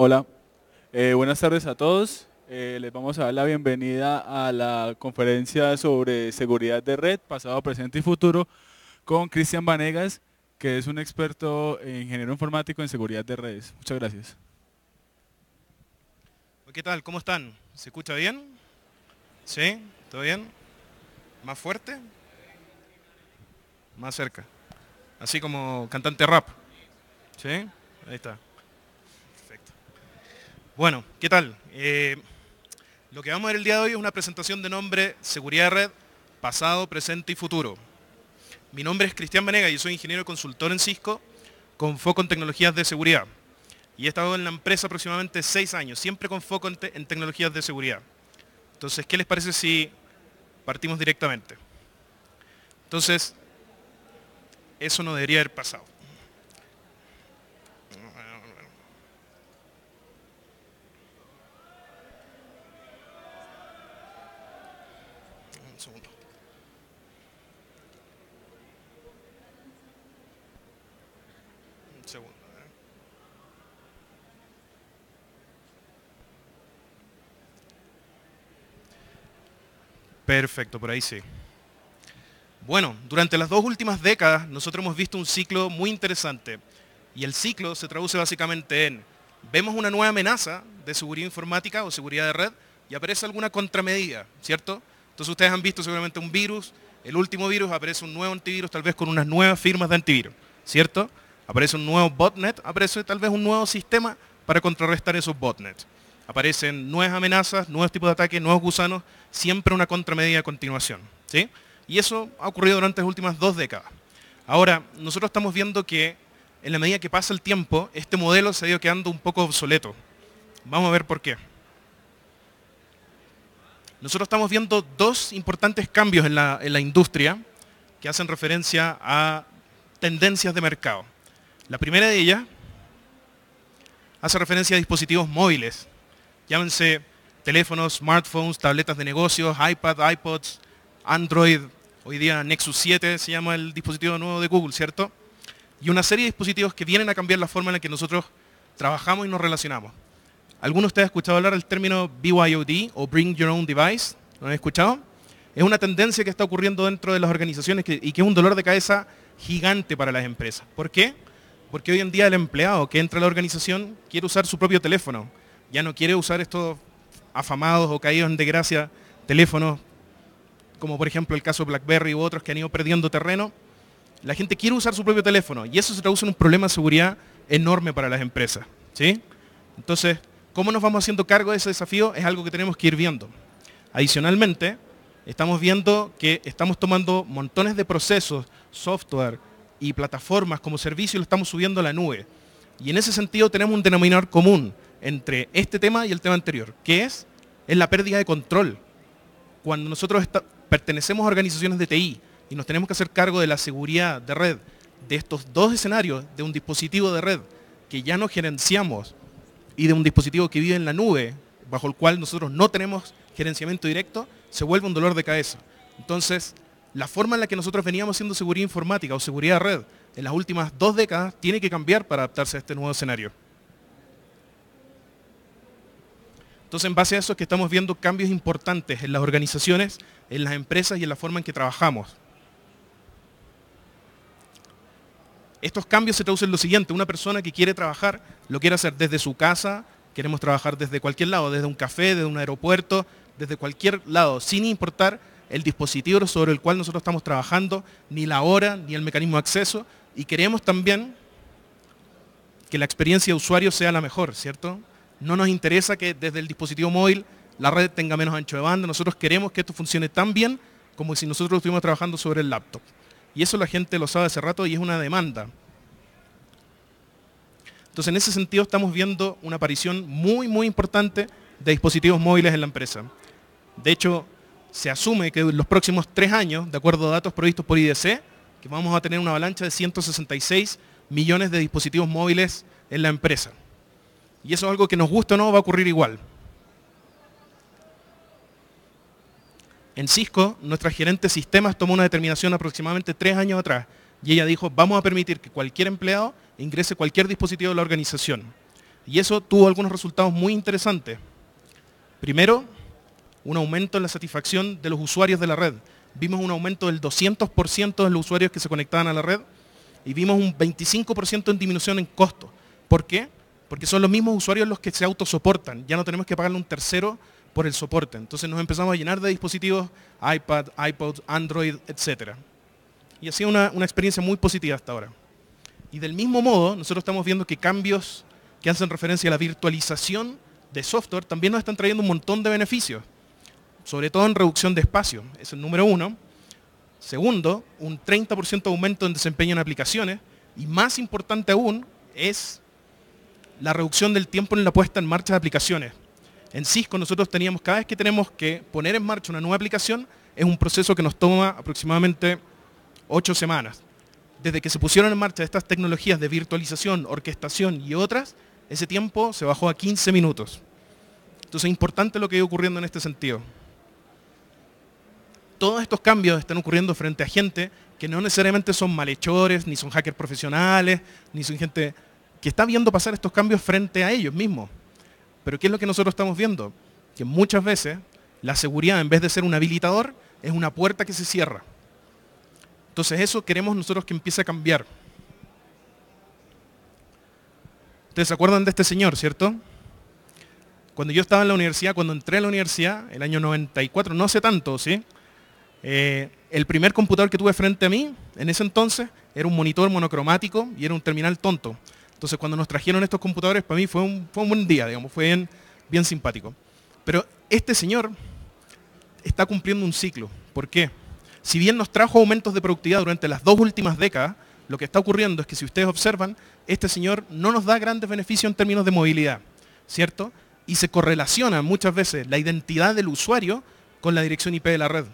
Hola, eh, buenas tardes a todos. Eh, les vamos a dar la bienvenida a la conferencia sobre seguridad de red, pasado, presente y futuro, con Cristian Vanegas, que es un experto en ingeniero informático en seguridad de redes. Muchas gracias. ¿Qué tal? ¿Cómo están? ¿Se escucha bien? ¿Sí? ¿Todo bien? ¿Más fuerte? Más cerca. Así como cantante rap. ¿Sí? Ahí está. Bueno, ¿qué tal? Eh, lo que vamos a ver el día de hoy es una presentación de nombre Seguridad de Red, Pasado, Presente y Futuro. Mi nombre es Cristian Venega y soy ingeniero consultor en Cisco con foco en tecnologías de seguridad. Y he estado en la empresa aproximadamente seis años, siempre con foco en tecnologías de seguridad. Entonces, ¿qué les parece si partimos directamente? Entonces, eso no debería haber pasado. segundo. ¿eh? Perfecto, por ahí sí. Bueno, durante las dos últimas décadas nosotros hemos visto un ciclo muy interesante y el ciclo se traduce básicamente en vemos una nueva amenaza de seguridad informática o seguridad de red y aparece alguna contramedida, ¿cierto? Entonces ustedes han visto seguramente un virus, el último virus aparece un nuevo antivirus, tal vez con unas nuevas firmas de antivirus, ¿cierto? Aparece un nuevo botnet, aparece tal vez un nuevo sistema para contrarrestar esos botnets. Aparecen nuevas amenazas, nuevos tipos de ataques, nuevos gusanos, siempre una contramedida a continuación. Y eso ha ocurrido durante las últimas dos décadas. Ahora, nosotros estamos viendo que en la medida que pasa el tiempo, este modelo se ha ido quedando un poco obsoleto. Vamos a ver por qué. Nosotros estamos viendo dos importantes cambios en la industria que hacen referencia a tendencias de mercado. La primera de ellas hace referencia a dispositivos móviles. Llámense teléfonos, smartphones, tabletas de negocios, iPad, iPods, Android, hoy día Nexus 7 se llama el dispositivo nuevo de Google, ¿cierto? Y una serie de dispositivos que vienen a cambiar la forma en la que nosotros trabajamos y nos relacionamos. ¿Alguno de ustedes ha escuchado hablar del término BYOD o Bring Your Own Device? ¿Lo han escuchado? Es una tendencia que está ocurriendo dentro de las organizaciones y que es un dolor de cabeza gigante para las empresas. ¿Por qué? Porque hoy en día el empleado que entra a la organización quiere usar su propio teléfono. Ya no quiere usar estos afamados o caídos en desgracia teléfonos, como por ejemplo el caso de BlackBerry u otros que han ido perdiendo terreno. La gente quiere usar su propio teléfono y eso se traduce en un problema de seguridad enorme para las empresas. ¿sí? Entonces, ¿cómo nos vamos haciendo cargo de ese desafío? Es algo que tenemos que ir viendo. Adicionalmente, estamos viendo que estamos tomando montones de procesos, software, y plataformas como servicio lo estamos subiendo a la nube. Y en ese sentido tenemos un denominador común entre este tema y el tema anterior, que es, la pérdida de control. Cuando nosotros pertenecemos a organizaciones de TI y nos tenemos que hacer cargo de la seguridad de red, de estos dos escenarios, de un dispositivo de red que ya no gerenciamos y de un dispositivo que vive en la nube, bajo el cual nosotros no tenemos gerenciamiento directo, se vuelve un dolor de cabeza. Entonces, la forma en la que nosotros veníamos haciendo seguridad informática o seguridad de red en las últimas dos décadas tiene que cambiar para adaptarse a este nuevo escenario. Entonces, en base a eso es que estamos viendo cambios importantes en las organizaciones, en las empresas y en la forma en que trabajamos. Estos cambios se traducen en lo siguiente, una persona que quiere trabajar, lo quiere hacer desde su casa, queremos trabajar desde cualquier lado, desde un café, desde un aeropuerto, desde cualquier lado, sin importar el dispositivo sobre el cual nosotros estamos trabajando, ni la hora, ni el mecanismo de acceso, y queremos también que la experiencia de usuario sea la mejor, ¿cierto? No nos interesa que desde el dispositivo móvil la red tenga menos ancho de banda, nosotros queremos que esto funcione tan bien como si nosotros estuviéramos trabajando sobre el laptop. Y eso la gente lo sabe hace rato y es una demanda. Entonces, en ese sentido estamos viendo una aparición muy, muy importante de dispositivos móviles en la empresa. De hecho, se asume que en los próximos tres años, de acuerdo a datos previstos por IDC, que vamos a tener una avalancha de 166 millones de dispositivos móviles en la empresa. Y eso es algo que nos gusta o no, va a ocurrir igual. En Cisco, nuestra gerente de sistemas tomó una determinación aproximadamente tres años atrás y ella dijo, vamos a permitir que cualquier empleado ingrese cualquier dispositivo de la organización. Y eso tuvo algunos resultados muy interesantes. Primero, un aumento en la satisfacción de los usuarios de la red. Vimos un aumento del 200% de los usuarios que se conectaban a la red y vimos un 25% en disminución en costo. ¿Por qué? Porque son los mismos usuarios los que se autosoportan. Ya no tenemos que pagarle un tercero por el soporte. Entonces nos empezamos a llenar de dispositivos, iPad, iPod, Android, etc. Y ha sido una experiencia muy positiva hasta ahora. Y del mismo modo, nosotros estamos viendo que cambios que hacen referencia a la virtualización de software también nos están trayendo un montón de beneficios sobre todo en reducción de espacio, es el número uno. Segundo, un 30% aumento en desempeño en aplicaciones. Y más importante aún es la reducción del tiempo en la puesta en marcha de aplicaciones. En Cisco nosotros teníamos, cada vez que tenemos que poner en marcha una nueva aplicación, es un proceso que nos toma aproximadamente ocho semanas. Desde que se pusieron en marcha estas tecnologías de virtualización, orquestación y otras, ese tiempo se bajó a 15 minutos. Entonces es importante lo que ha ocurriendo en este sentido todos estos cambios están ocurriendo frente a gente que no necesariamente son malhechores, ni son hackers profesionales, ni son gente que está viendo pasar estos cambios frente a ellos mismos. Pero ¿qué es lo que nosotros estamos viendo? Que muchas veces la seguridad, en vez de ser un habilitador, es una puerta que se cierra. Entonces eso queremos nosotros que empiece a cambiar. Ustedes se acuerdan de este señor, ¿cierto? Cuando yo estaba en la universidad, cuando entré a la universidad, el año 94, no hace tanto, ¿sí? Eh, el primer computador que tuve frente a mí, en ese entonces, era un monitor monocromático y era un terminal tonto. Entonces cuando nos trajeron estos computadores, para mí fue un, buen día, digamos, fue bien, bien simpático. Pero este señor está cumpliendo un ciclo. ¿Por qué? Si bien nos trajo aumentos de productividad durante las dos últimas décadas, lo que está ocurriendo es que si ustedes observan, este señor no nos da grandes beneficios en términos de movilidad, ¿cierto? Y se correlaciona muchas veces la identidad del usuario con la dirección IP de la red.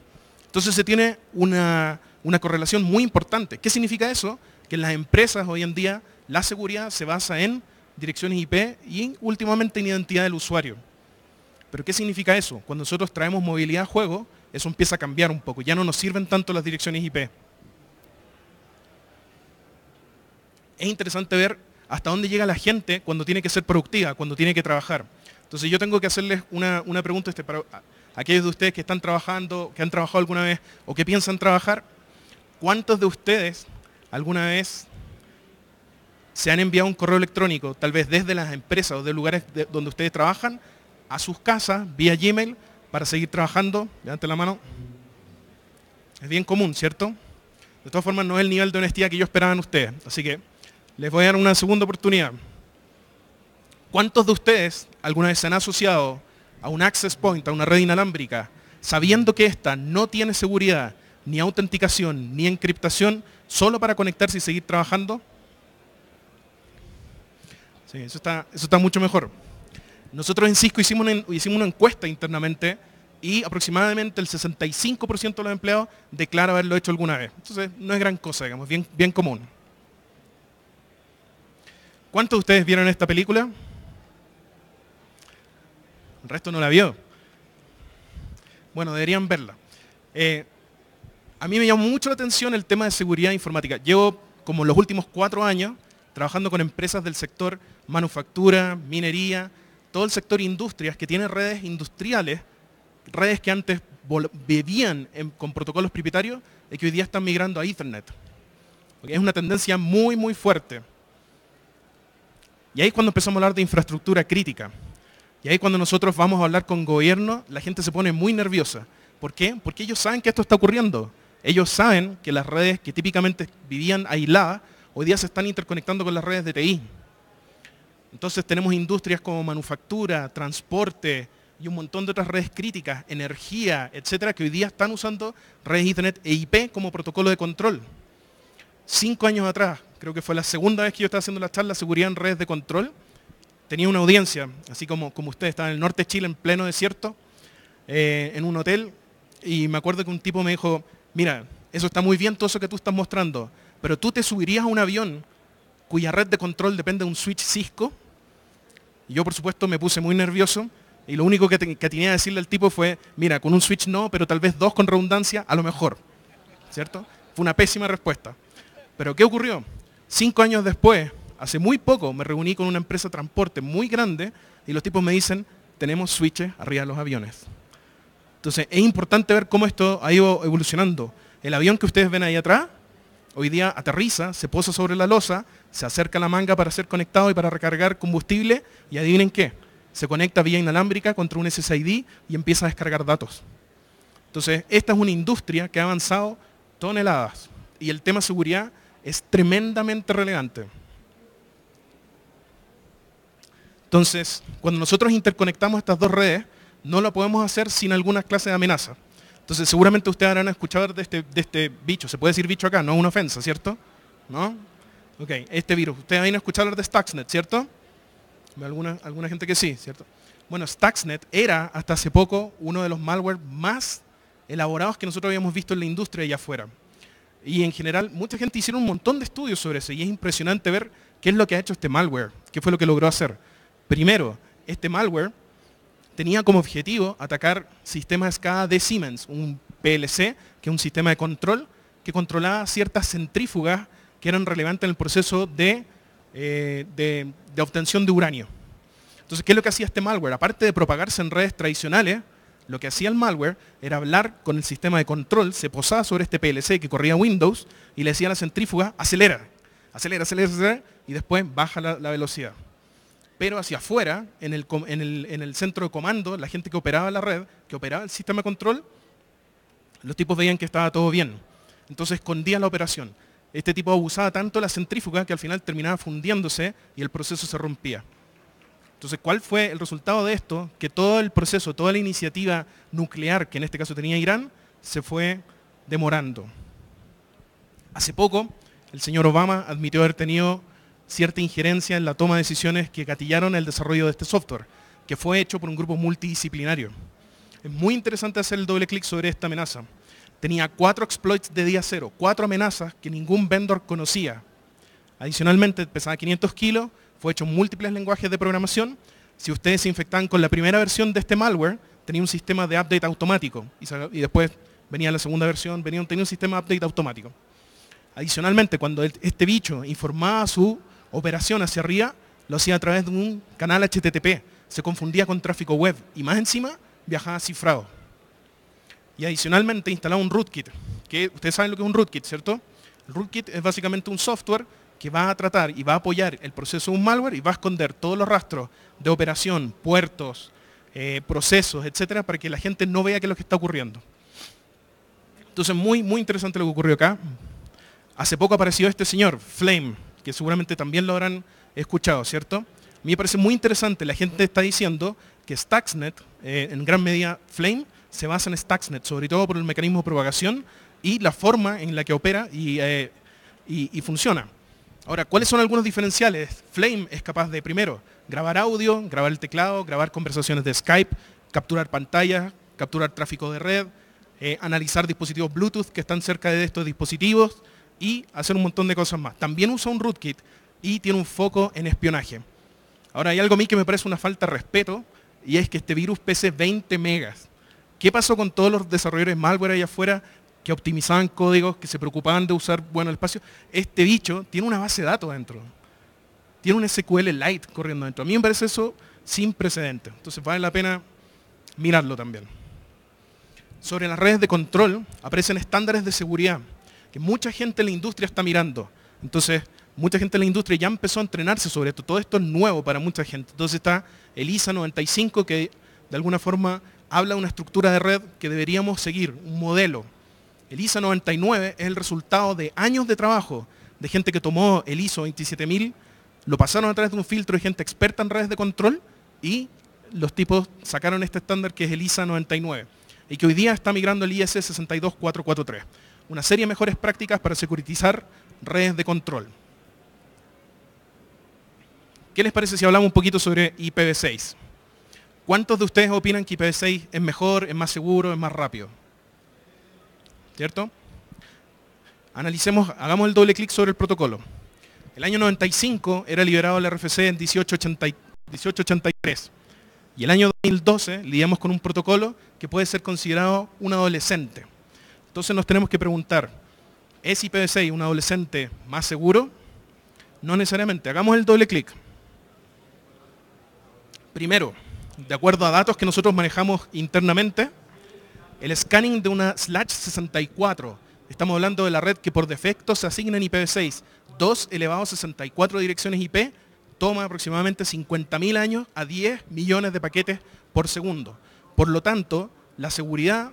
Entonces se tiene una, correlación muy importante. ¿Qué significa eso? Que en las empresas hoy en día la seguridad se basa en direcciones IP y últimamente en identidad del usuario. Pero ¿qué significa eso? Cuando nosotros traemos movilidad a juego, eso empieza a cambiar un poco. Ya no nos sirven tanto las direcciones IP. Es interesante ver hasta dónde llega la gente cuando tiene que ser productiva, cuando tiene que trabajar. Entonces yo tengo que hacerles una, una pregunta este, para, aquellos de ustedes que están trabajando, que han trabajado alguna vez o que piensan trabajar, ¿cuántos de ustedes alguna vez se han enviado un correo electrónico, tal vez desde las empresas o de lugares donde ustedes trabajan, a sus casas, vía Gmail, para seguir trabajando? Levanten la mano. Es bien común, ¿cierto? De todas formas, no es el nivel de honestidad que yo esperaba en ustedes. Así que les voy a dar una segunda oportunidad. ¿Cuántos de ustedes alguna vez se han asociado a un access point, a una red inalámbrica, sabiendo que ésta no tiene seguridad, ni autenticación, ni encriptación, solo para conectarse y seguir trabajando? Sí, eso está, mucho mejor. Nosotros en Cisco hicimos una, hicimos una encuesta internamente y aproximadamente el 65% de los empleados declara haberlo hecho alguna vez. Entonces, no es gran cosa, digamos, bien, bien común. ¿Cuántos de ustedes vieron esta película? El resto no la vio. Bueno, deberían verla. Eh, a mí me llamó mucho la atención el tema de seguridad informática. Llevo como los últimos cuatro años trabajando con empresas del sector manufactura, minería, todo el sector industrias que tiene redes industriales, redes que antes vivían con protocolos propietarios y que hoy día están migrando a Ethernet. Es una tendencia muy, muy fuerte. Y ahí es cuando empezamos a hablar de infraestructura crítica. Y ahí cuando nosotros vamos a hablar con gobierno, la gente se pone muy nerviosa. ¿Por qué? Porque ellos saben que esto está ocurriendo. Ellos saben que las redes que típicamente vivían aisladas, hoy día se están interconectando con las redes de TI. Entonces tenemos industrias como manufactura, transporte y un montón de otras redes críticas, energía, etcétera, que hoy día están usando redes Internet e IP como protocolo de control. Cinco años atrás, creo que fue la segunda vez que yo estaba haciendo la charla Seguridad en Redes de Control, tenía una audiencia, así como, como usted, estaba en el norte de Chile, en pleno desierto, eh, en un hotel, y me acuerdo que un tipo me dijo, mira, eso está muy bien todo eso que tú estás mostrando, pero tú te subirías a un avión cuya red de control depende de un switch Cisco. Y yo, por supuesto, me puse muy nervioso y lo único que, que tenía que decirle al tipo fue, mira, con un switch no, pero tal vez dos con redundancia, a lo mejor. ¿Cierto? Fue una pésima respuesta. Pero ¿qué ocurrió? Cinco años después, Hace muy poco me reuní con una empresa de transporte muy grande y los tipos me dicen, tenemos switches arriba de los aviones. Entonces es importante ver cómo esto ha ido evolucionando. El avión que ustedes ven ahí atrás, hoy día aterriza, se posa sobre la losa, se acerca a la manga para ser conectado y para recargar combustible y adivinen qué, se conecta vía inalámbrica contra un SSID y empieza a descargar datos. Entonces, esta es una industria que ha avanzado toneladas y el tema seguridad es tremendamente relevante. Entonces, cuando nosotros interconectamos estas dos redes, no lo podemos hacer sin alguna clase de amenaza. Entonces, seguramente ustedes habrán escuchado de este, de este bicho. Se puede decir bicho acá, no es una ofensa, ¿cierto? ¿No? Ok, este virus. Ustedes han escuchado hablar de Stuxnet, ¿cierto? Alguna, alguna gente que sí, ¿cierto? Bueno, Stuxnet era hasta hace poco uno de los malware más elaborados que nosotros habíamos visto en la industria allá afuera. Y en general, mucha gente hicieron un montón de estudios sobre eso y es impresionante ver qué es lo que ha hecho este malware, qué fue lo que logró hacer. Primero, este malware tenía como objetivo atacar sistemas SCADA de Siemens, un PLC, que es un sistema de control que controlaba ciertas centrífugas que eran relevantes en el proceso eh, de, obtención de uranio. Entonces, ¿qué es lo que hacía este malware? Aparte de propagarse en redes tradicionales, lo que hacía el malware era hablar con el sistema de control, se posaba sobre este PLC que corría Windows y le decía a la centrífuga, acelera, acelera, acelera, y después baja la velocidad pero hacia afuera, en el, centro de comando, la gente que operaba la red, que operaba el sistema de control, los tipos veían que estaba todo bien. Entonces escondía la operación. Este tipo abusaba tanto la centrífuga que al final terminaba fundiéndose y el proceso se rompía. Entonces, ¿cuál fue el resultado de esto? Que todo el proceso, toda la iniciativa nuclear que en este caso tenía Irán, se fue demorando. Hace poco, el señor Obama admitió haber tenido cierta injerencia en la toma de decisiones que catillaron el desarrollo de este software, que fue hecho por un grupo multidisciplinario. Es muy interesante hacer el doble clic sobre esta amenaza. Tenía cuatro exploits de día cero, cuatro amenazas que ningún vendor conocía. Adicionalmente, pesaba 500 kilos, fue hecho en múltiples lenguajes de programación. Si ustedes se infectan con la primera versión de este malware, tenía un sistema de update automático. Y, después venía la segunda versión, venía, tenía un sistema de update automático. Adicionalmente, cuando este bicho informaba a su operación hacia arriba lo hacía a través de un canal HTTP. Se confundía con tráfico web y más encima viajaba cifrado. Y adicionalmente instalaba un rootkit, que ustedes saben lo que es un rootkit, ¿cierto? El rootkit es básicamente un software que va a tratar y va a apoyar el proceso de un malware y va a esconder todos los rastros de operación, puertos, eh, procesos, etcétera, para que la gente no vea qué es lo que está ocurriendo. Entonces, muy, muy interesante lo que ocurrió acá. Hace poco apareció este señor, Flame, que seguramente también lo habrán escuchado, ¿cierto? A mí me parece muy interesante, la gente está diciendo que Stuxnet, eh, en gran medida Flame, se basa en Stuxnet, sobre todo por el mecanismo de propagación y la forma en la que opera y, eh, funciona. Ahora, ¿cuáles son algunos diferenciales? Flame es capaz de, primero, grabar audio, grabar el teclado, grabar conversaciones de Skype, capturar pantallas, capturar tráfico de red, eh, analizar dispositivos Bluetooth que están cerca de estos dispositivos, y hacer un montón de cosas más. También usa un rootkit y tiene un foco en espionaje. Ahora hay algo a mí que me parece una falta de respeto y es que este virus pese 20 megas. ¿Qué pasó con todos los desarrolladores malware allá afuera que optimizaban códigos, que se preocupaban de usar bueno el espacio? Este bicho tiene una base de datos dentro. Tiene un SQL Lite corriendo dentro. A mí me parece eso sin precedentes. Entonces vale la pena mirarlo también. Sobre las redes de control aparecen estándares de seguridad que mucha gente en la industria está mirando. Entonces, mucha gente en la industria ya empezó a entrenarse sobre esto. Todo esto es nuevo para mucha gente. Entonces está el ISA 95 que de alguna forma habla de una estructura de red que deberíamos seguir, un modelo. El ISA 99 es el resultado de años de trabajo de gente que tomó el ISO 27000, lo pasaron a través de un filtro de gente experta en redes de control y los tipos sacaron este estándar que es el ISA 99 y que hoy día está migrando el IS 62443 una serie de mejores prácticas para securitizar redes de control. ¿Qué les parece si hablamos un poquito sobre IPv6? ¿Cuántos de ustedes opinan que IPv6 es mejor, es más seguro, es más rápido? ¿Cierto? Analicemos, hagamos el doble clic sobre el protocolo. El año 95 era liberado el RFC en 1883. Y el año 2012 lidiamos con un protocolo que puede ser considerado un adolescente. Entonces nos tenemos que preguntar, ¿es IPv6 un adolescente más seguro? No necesariamente. Hagamos el doble clic. Primero, de acuerdo a datos que nosotros manejamos internamente, el scanning de una slash 64, estamos hablando de la red que por defecto se asigna en IPv6, 2 elevado a 64 direcciones IP, toma aproximadamente 50.000 años a 10 millones de paquetes por segundo. Por lo tanto, la seguridad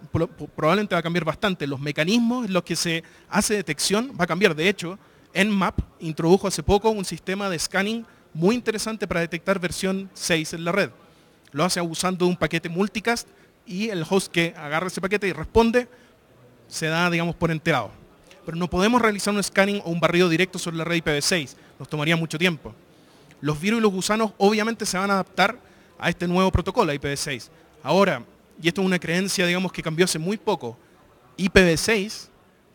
probablemente va a cambiar bastante. Los mecanismos en los que se hace detección va a cambiar. De hecho, Nmap introdujo hace poco un sistema de scanning muy interesante para detectar versión 6 en la red. Lo hace abusando de un paquete multicast y el host que agarra ese paquete y responde se da, digamos, por enterado. Pero no podemos realizar un scanning o un barrido directo sobre la red IPv6. Nos tomaría mucho tiempo. Los virus y los gusanos obviamente se van a adaptar a este nuevo protocolo IPv6. Ahora, y esto es una creencia, digamos, que cambió hace muy poco, IPv6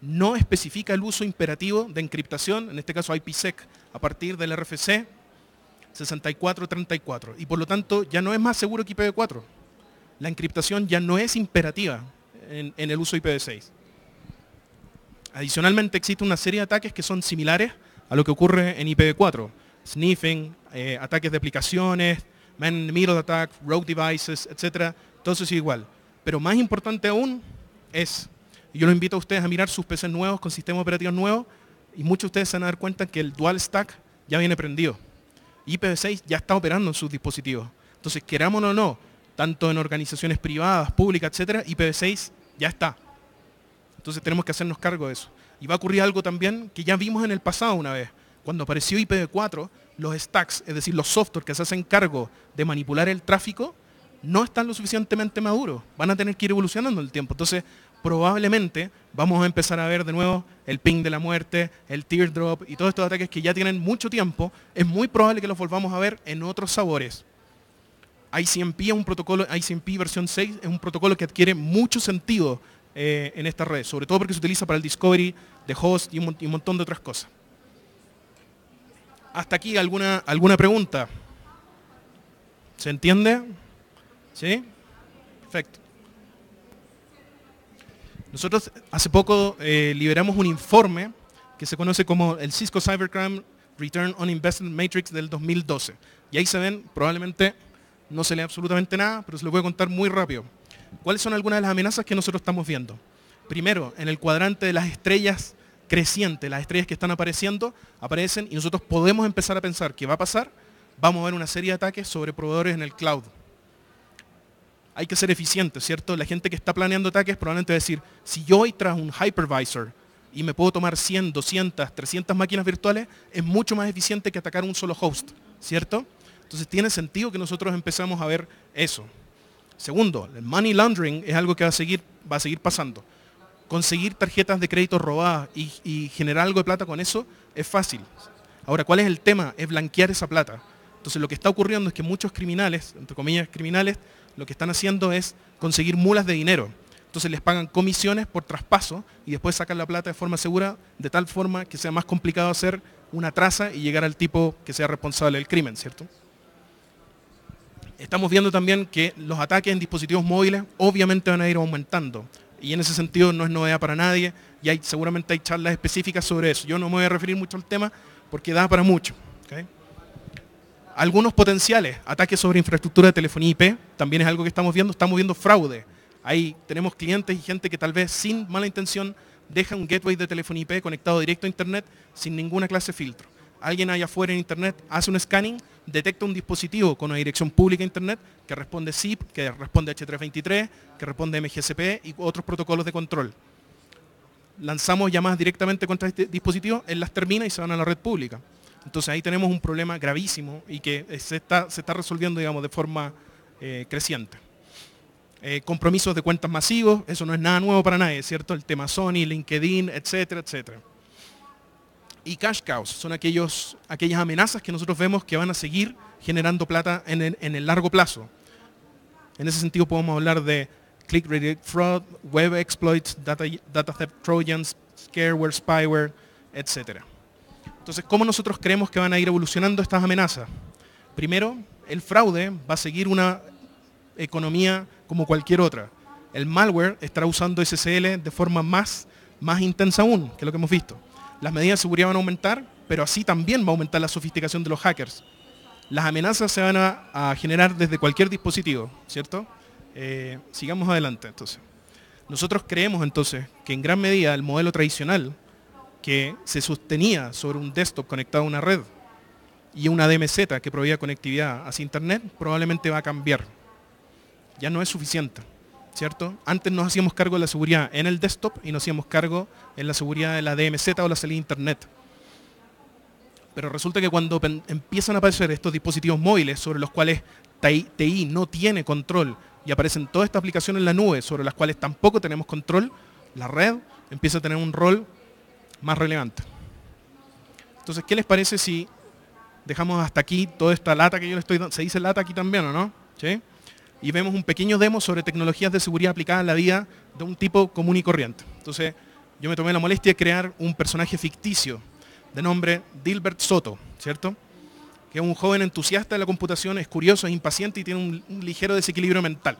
no especifica el uso imperativo de encriptación, en este caso IPsec, a partir del RFC 6434. Y por lo tanto ya no es más seguro que IPv4. La encriptación ya no es imperativa en, el uso IPv6. Adicionalmente existe una serie de ataques que son similares a lo que ocurre en IPv4. Sniffing, eh, ataques de aplicaciones, man-in-the-middle attack, rogue devices, etc., entonces igual. Pero más importante aún es, yo lo invito a ustedes a mirar sus PCs nuevos con sistemas operativos nuevos y muchos de ustedes se van a dar cuenta que el dual stack ya viene prendido. IPv6 ya está operando en sus dispositivos. Entonces, querámonos o no, tanto en organizaciones privadas, públicas, etcétera, IPv6 ya está. Entonces tenemos que hacernos cargo de eso. Y va a ocurrir algo también que ya vimos en el pasado una vez. Cuando apareció IPv4, los stacks, es decir, los software que se hacen cargo de manipular el tráfico, no están lo suficientemente maduros, van a tener que ir evolucionando el tiempo. Entonces, probablemente vamos a empezar a ver de nuevo el ping de la muerte, el teardrop y todos estos ataques que ya tienen mucho tiempo, es muy probable que los volvamos a ver en otros sabores. ICMP es un protocolo, ICMP versión 6 es un protocolo que adquiere mucho sentido eh, en esta red, sobre todo porque se utiliza para el discovery de host y un, montón de otras cosas. Hasta aquí alguna, alguna pregunta. ¿Se entiende? ¿Sí? Perfecto. Nosotros hace poco eh, liberamos un informe que se conoce como el Cisco Cybercrime Return on Investment Matrix del 2012. Y ahí se ven, probablemente no se lee absolutamente nada, pero se lo voy a contar muy rápido. ¿Cuáles son algunas de las amenazas que nosotros estamos viendo? Primero, en el cuadrante de las estrellas crecientes, las estrellas que están apareciendo, aparecen y nosotros podemos empezar a pensar que va a pasar, vamos a ver una serie de ataques sobre proveedores en el cloud hay que ser eficiente, ¿cierto? La gente que está planeando ataques probablemente va a decir, si yo hoy tras un hypervisor y me puedo tomar 100, 200, 300 máquinas virtuales, es mucho más eficiente que atacar un solo host, ¿cierto? Entonces tiene sentido que nosotros empezamos a ver eso. Segundo, el money laundering es algo que va a seguir, va a seguir pasando. Conseguir tarjetas de crédito robadas y, y generar algo de plata con eso es fácil. Ahora, ¿cuál es el tema? Es blanquear esa plata. Entonces lo que está ocurriendo es que muchos criminales, entre comillas criminales, lo que están haciendo es conseguir mulas de dinero. Entonces les pagan comisiones por traspaso y después sacan la plata de forma segura, de tal forma que sea más complicado hacer una traza y llegar al tipo que sea responsable del crimen, ¿cierto? Estamos viendo también que los ataques en dispositivos móviles obviamente van a ir aumentando. Y en ese sentido no es novedad para nadie y hay, seguramente hay charlas específicas sobre eso. Yo no me voy a referir mucho al tema porque da para mucho algunos potenciales, ataques sobre infraestructura de telefonía IP, también es algo que estamos viendo, estamos viendo fraude. Ahí tenemos clientes y gente que tal vez sin mala intención deja un gateway de telefonía IP conectado directo a Internet sin ninguna clase de filtro. Alguien allá afuera en Internet hace un scanning, detecta un dispositivo con una dirección pública a Internet que responde SIP, que responde H323, que responde MGCP y otros protocolos de control. Lanzamos llamadas directamente contra este dispositivo, él las termina y se van a la red pública entonces ahí tenemos un problema gravísimo y que eh, se está, resolviendo, digamos, de forma eh, creciente. Eh, compromisos de cuentas masivos, eso no es nada nuevo para nadie, ¿cierto? El tema Sony, LinkedIn, etcétera, etcétera. Y cash cows son aquellos, aquellas amenazas que nosotros vemos que van a seguir generando plata en el, largo plazo. En ese sentido podemos hablar de click redirect fraud, web exploits, data, data theft trojans, scareware, spyware, etcétera. Entonces, ¿cómo nosotros creemos que van a ir evolucionando estas amenazas? Primero, el fraude va a seguir una economía como cualquier otra. El malware estará usando SSL de forma más, más intensa aún que lo que hemos visto. Las medidas de seguridad van a aumentar, pero así también va a aumentar la sofisticación de los hackers. Las amenazas se van a, generar desde cualquier dispositivo, ¿cierto? Eh, sigamos adelante entonces. Nosotros creemos entonces que en gran medida el modelo tradicional que se sostenía sobre un desktop conectado a una red y una DMZ que proveía conectividad hacia Internet, probablemente va a cambiar. Ya no es suficiente, ¿cierto? Antes nos hacíamos cargo de la seguridad en el desktop y nos hacíamos cargo en la seguridad de la DMZ o la salida Internet. Pero resulta que cuando empiezan a aparecer estos dispositivos móviles sobre los cuales TI no tiene control y aparecen todas estas aplicaciones en la nube sobre las cuales tampoco tenemos control, la red empieza a tener un rol más relevante. Entonces, ¿qué les parece si dejamos hasta aquí toda esta lata que yo le estoy dando? ¿Se dice lata aquí también o no? Y vemos un pequeño demo sobre tecnologías de seguridad aplicadas a la vida de un tipo común y corriente. Entonces, yo me tomé la molestia de crear un personaje ficticio de nombre Dilbert Soto, ¿cierto? Que es un joven entusiasta de la computación, es curioso, es impaciente y tiene un ligero desequilibrio mental.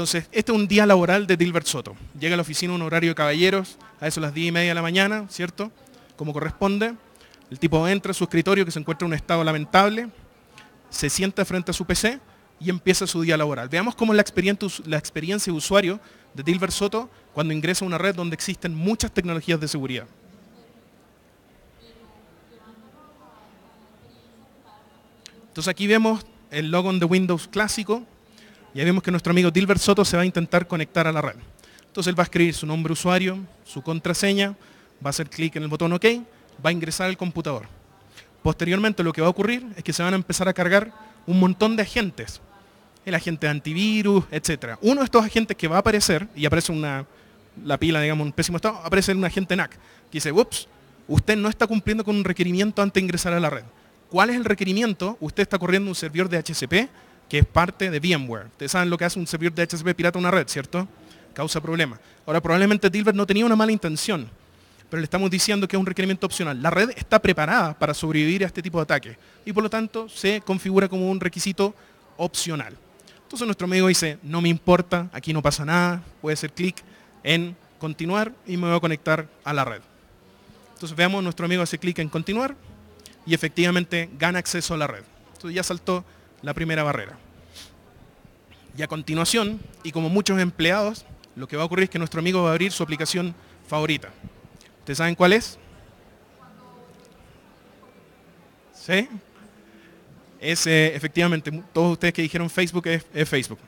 Entonces, este es un día laboral de Dilbert Soto. Llega a la oficina un horario de caballeros, a eso las 10 y media de la mañana, ¿cierto? Como corresponde. El tipo entra a su escritorio que se encuentra en un estado lamentable, se sienta frente a su PC y empieza su día laboral. Veamos cómo es la experiencia, de usuario de Dilbert Soto cuando ingresa a una red donde existen muchas tecnologías de seguridad. Entonces aquí vemos el logon de Windows clásico, ya vemos que nuestro amigo Dilbert Soto se va a intentar conectar a la red. Entonces él va a escribir su nombre usuario, su contraseña, va a hacer clic en el botón OK, va a ingresar al computador. Posteriormente lo que va a ocurrir es que se van a empezar a cargar un montón de agentes. El agente de antivirus, etc. Uno de estos agentes que va a aparecer, y aparece una, la pila, digamos, un pésimo estado, aparece un agente NAC, que dice, ups, usted no está cumpliendo con un requerimiento antes de ingresar a la red. ¿Cuál es el requerimiento? Usted está corriendo un servidor de HCP que es parte de VMware. Ustedes saben lo que hace un servidor de HSB pirata una red, ¿cierto? Causa problemas. Ahora, probablemente Dilbert no tenía una mala intención, pero le estamos diciendo que es un requerimiento opcional. La red está preparada para sobrevivir a este tipo de ataques y por lo tanto se configura como un requisito opcional. Entonces nuestro amigo dice, no me importa, aquí no pasa nada, puede hacer clic en continuar y me voy a conectar a la red. Entonces veamos, nuestro amigo hace clic en continuar y efectivamente gana acceso a la red. Entonces ya saltó la primera barrera. Y a continuación, y como muchos empleados, lo que va a ocurrir es que nuestro amigo va a abrir su aplicación favorita. ¿Ustedes saben cuál es? ¿Sí? Es eh, efectivamente, todos ustedes que dijeron Facebook es, Facebook.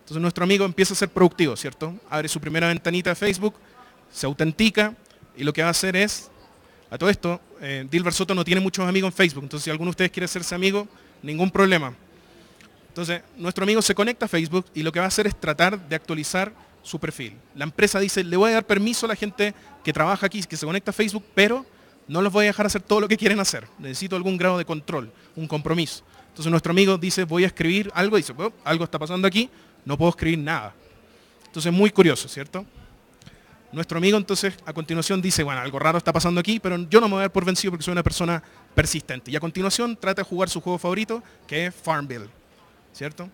Entonces nuestro amigo empieza a ser productivo, ¿cierto? Abre su primera ventanita de Facebook, se autentica y lo que va a hacer es, a todo esto, eh, Dilber Soto no tiene muchos amigos en Facebook, entonces si alguno de ustedes quiere hacerse amigo, ningún problema. Entonces, nuestro amigo se conecta a Facebook y lo que va a hacer es tratar de actualizar su perfil. La empresa dice, le voy a dar permiso a la gente que trabaja aquí, que se conecta a Facebook, pero no los voy a dejar hacer todo lo que quieren hacer. Necesito algún grado de control, un compromiso. Entonces nuestro amigo dice, voy a escribir algo, y dice, algo está pasando aquí, no puedo escribir nada. Entonces muy curioso, ¿cierto? Nuestro amigo entonces a continuación dice, bueno, algo raro está pasando aquí, pero yo no me voy a dar por vencido porque soy una persona persistente. Y a continuación trata de jugar su juego favorito, que es Farmville. ¿cierto?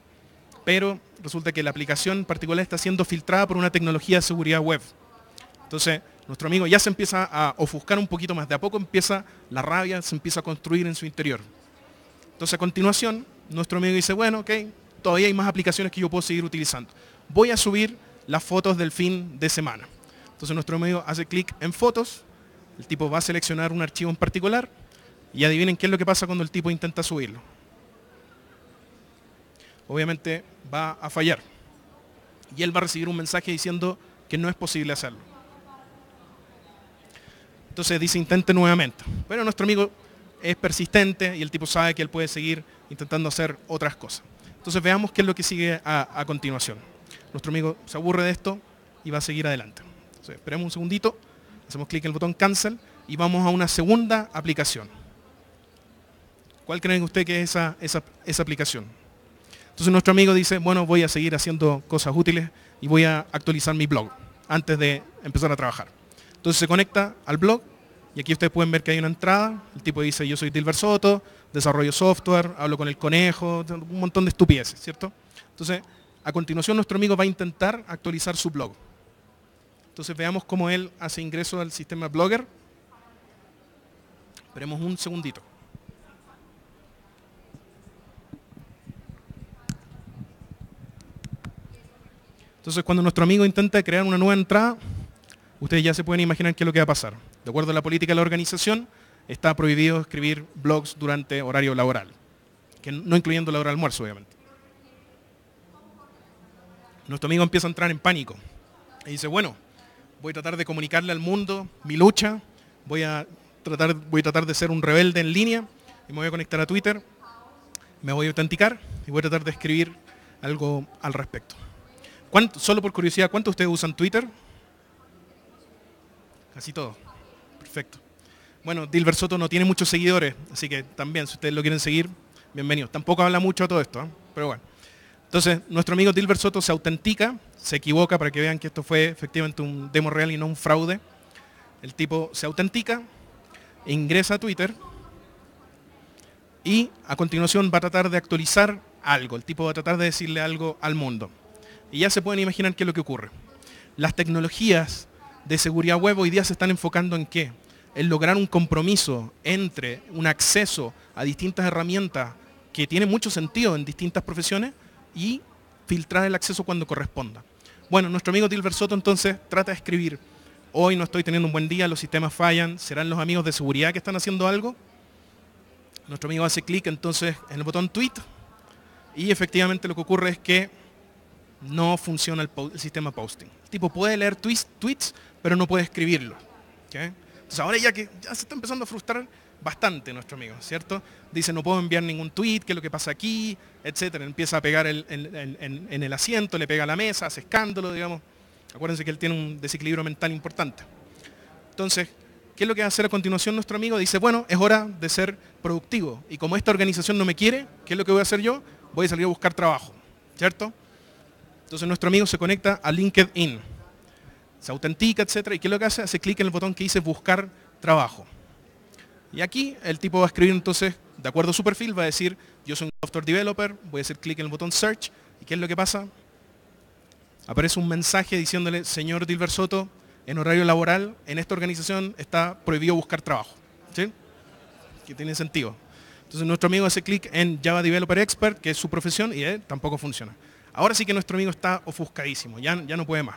Pero resulta que la aplicación particular está siendo filtrada por una tecnología de seguridad web. Entonces, nuestro amigo ya se empieza a ofuscar un poquito más. De a poco empieza la rabia, se empieza a construir en su interior. Entonces, a continuación, nuestro amigo dice, bueno, ok, todavía hay más aplicaciones que yo puedo seguir utilizando. Voy a subir las fotos del fin de semana. Entonces, nuestro amigo hace clic en fotos, el tipo va a seleccionar un archivo en particular y adivinen qué es lo que pasa cuando el tipo intenta subirlo obviamente va a fallar. Y él va a recibir un mensaje diciendo que no es posible hacerlo. Entonces dice intente nuevamente. Pero nuestro amigo es persistente y el tipo sabe que él puede seguir intentando hacer otras cosas. Entonces veamos qué es lo que sigue a, continuación. Nuestro amigo se aburre de esto y va a seguir adelante. esperemos un segundito, hacemos clic en el botón cancel y vamos a una segunda aplicación. ¿Cuál creen usted que es esa aplicación? Entonces nuestro amigo dice, bueno, voy a seguir haciendo cosas útiles y voy a actualizar mi blog antes de empezar a trabajar. Entonces se conecta al blog y aquí ustedes pueden ver que hay una entrada. El tipo dice, yo soy Dilber Soto, desarrollo software, hablo con el conejo, un montón de estupideces, ¿cierto? Entonces, a continuación nuestro amigo va a intentar actualizar su blog. Entonces veamos cómo él hace ingreso al sistema Blogger. Esperemos un segundito. Entonces, cuando nuestro amigo intenta crear una nueva entrada, ustedes ya se pueden imaginar qué es lo que va a pasar. De acuerdo a la política de la organización, está prohibido escribir blogs durante horario laboral, que no incluyendo la hora almuerzo, obviamente. Nuestro amigo empieza a entrar en pánico y dice, bueno, voy a tratar de comunicarle al mundo mi lucha, voy a tratar, voy a tratar de ser un rebelde en línea y me voy a conectar a Twitter, me voy a autenticar y voy a tratar de escribir algo al respecto solo por curiosidad, ¿cuántos de ustedes usan Twitter? Casi todo. Perfecto. Bueno, Dilber Soto no tiene muchos seguidores, así que también, si ustedes lo quieren seguir, bienvenidos. Tampoco habla mucho a todo esto, ¿eh? pero bueno. Entonces, nuestro amigo Dilber Soto se autentica, se equivoca para que vean que esto fue efectivamente un demo real y no un fraude. El tipo se autentica, ingresa a Twitter y a continuación va a tratar de actualizar algo. El tipo va a tratar de decirle algo al mundo. Y ya se pueden imaginar qué es lo que ocurre. Las tecnologías de seguridad web hoy día se están enfocando en qué? En lograr un compromiso entre un acceso a distintas herramientas que tiene mucho sentido en distintas profesiones y filtrar el acceso cuando corresponda. Bueno, nuestro amigo Tilber Soto entonces trata de escribir, hoy no estoy teniendo un buen día, los sistemas fallan, ¿serán los amigos de seguridad que están haciendo algo? Nuestro amigo hace clic entonces en el botón tweet y efectivamente lo que ocurre es que no funciona el, sistema posting. tipo puede leer tweets, pero no puede escribirlo. Entonces ahora ya que ya se está empezando a frustrar bastante nuestro amigo, ¿cierto? Dice, no puedo enviar ningún tweet, qué es lo que pasa aquí, etcétera. Empieza a pegar en el asiento, le pega a la mesa, hace escándalo, digamos. Acuérdense que él tiene un desequilibrio mental importante. Entonces, ¿qué es lo que va a hacer a continuación nuestro amigo? Dice, bueno, es hora de ser productivo. Y como esta organización no me quiere, ¿qué es lo que voy a hacer yo? Voy a salir a buscar trabajo, ¿cierto? Entonces nuestro amigo se conecta a LinkedIn, se autentica, etc. y ¿qué es lo que hace? Hace clic en el botón que dice buscar trabajo. Y aquí el tipo va a escribir entonces, de acuerdo a su perfil, va a decir, yo soy un software developer, voy a hacer clic en el botón search, ¿y qué es lo que pasa? Aparece un mensaje diciéndole, señor Dilber Soto, en horario laboral, en esta organización está prohibido buscar trabajo. ¿Sí? Que tiene sentido. Entonces nuestro amigo hace clic en Java Developer Expert, que es su profesión, y eh, tampoco funciona. Ahora sí que nuestro amigo está ofuscadísimo, ya, ya no puede más.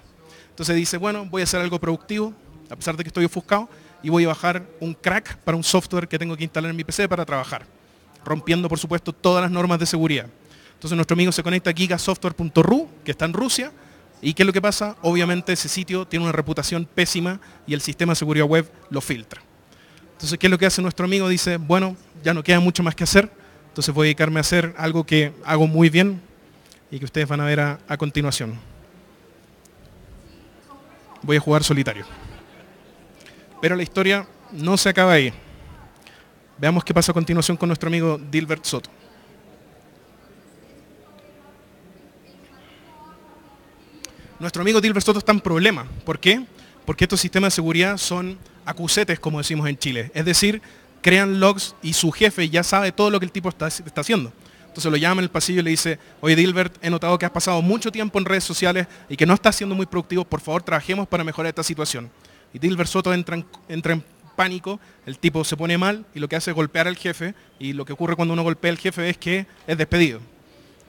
Entonces dice, bueno, voy a hacer algo productivo, a pesar de que estoy ofuscado, y voy a bajar un crack para un software que tengo que instalar en mi PC para trabajar, rompiendo por supuesto todas las normas de seguridad. Entonces nuestro amigo se conecta a gigasoftware.ru, que está en Rusia, ¿Y qué es lo que pasa? Obviamente ese sitio tiene una reputación pésima y el sistema de seguridad web lo filtra. Entonces, ¿qué es lo que hace nuestro amigo? Dice, bueno, ya no queda mucho más que hacer, entonces voy a dedicarme a hacer algo que hago muy bien, y que ustedes van a ver a, continuación. Voy a jugar solitario. Pero la historia no se acaba ahí. Veamos qué pasa a continuación con nuestro amigo Dilbert Soto. Nuestro amigo Dilbert Soto está en problema. ¿Por qué? Porque estos sistemas de seguridad son acusetes, como decimos en Chile. Es decir, crean logs y su jefe ya sabe todo lo que el tipo está haciendo. Entonces lo llama en el pasillo y le dice, oye Dilbert, he notado que has pasado mucho tiempo en redes sociales y que no estás siendo muy productivo, por favor trabajemos para mejorar esta situación. Y Dilbert Soto entra en, pánico, el tipo se pone mal y lo que hace es golpear al jefe y lo que ocurre cuando uno golpea al jefe es que es despedido.